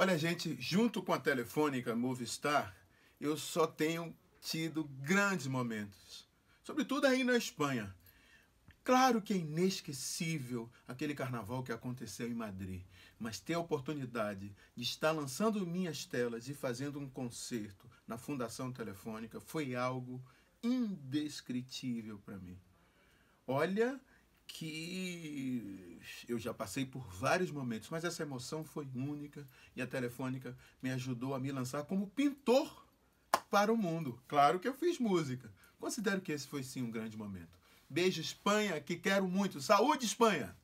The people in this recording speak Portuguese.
Olha, gente, junto com a Telefônica Movistar, eu só tenho tido grandes momentos, sobretudo aí na Espanha. Claro que é inesquecível aquele carnaval que aconteceu em Madrid, mas ter a oportunidade de estar lançando minhas telas e fazendo um concerto na Fundação Telefônica foi algo indescritível para mim. Olha que eu já passei por vários momentos, mas essa emoção foi única e a Telefônica me ajudou a me lançar como pintor para o mundo. Claro que eu fiz música. Considero que esse foi sim um grande momento. Beijo, Espanha, que quero muito. Saúde, Espanha!